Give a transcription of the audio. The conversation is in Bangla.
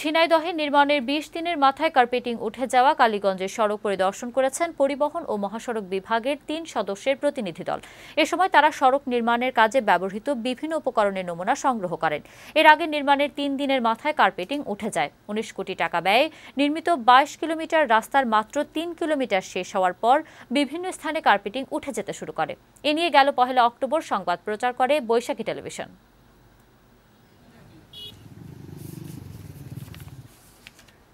ঝিনাইদহে নির্মাণের বিশ দিনের মাথায় কার্পেটিং উঠে যাওয়া কালীগঞ্জের সড়ক পরিদর্শন করেছেন পরিবহন ও মহাসড়ক বিভাগের তিন সদস্যের প্রতিনিধি দল এ সময় তারা সড়ক নির্মাণের কাজে ব্যবহৃত বিভিন্ন উপকরণের নমুনা সংগ্রহ করেন এর আগে নির্মাণের তিন দিনের মাথায় কার্পেটিং উঠে যায় উনিশ কোটি টাকা ব্যয়ে নির্মিত বাইশ কিলোমিটার রাস্তার মাত্র তিন কিলোমিটার শেষ হওয়ার পর বিভিন্ন স্থানে কার্পেটিং উঠে যেতে শুরু করে এ নিয়ে গেল পহেলা অক্টোবর সংবাদ প্রচার করে বৈশাখী টেলিভিশন